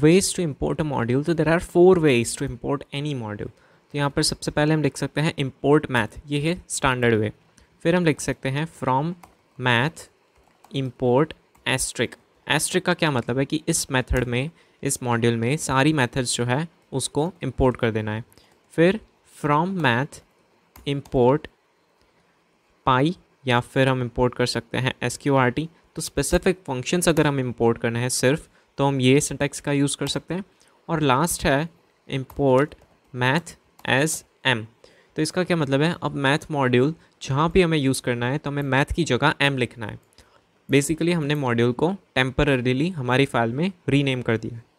ways to import a module तो there are four ways to import any module तो यहाँ पर सबसे पहले हम लिख सकते हैं import math ये है standard way फिर हम लिख सकते हैं from math import asterisk asterisk का क्या मतलब है कि इस method में इस मॉड्यूल में सारी methods जो है उसको import कर देना है फिर from math import पाई या फिर हम इंपोर्ट कर सकते हैं एस तो स्पेसिफिक फंक्शंस अगर हम इंपोर्ट करना है सिर्फ तो हम ये सेंटेक्स का यूज़ कर सकते हैं और लास्ट है इम्पोर्ट मैथ एज एम तो इसका क्या मतलब है अब मैथ मॉड्यूल जहाँ भी हमें यूज़ करना है तो हमें मैथ की जगह एम लिखना है बेसिकली हमने मॉड्यूल को टेम्पररीली हमारी फाइल में रीनेम कर दिया है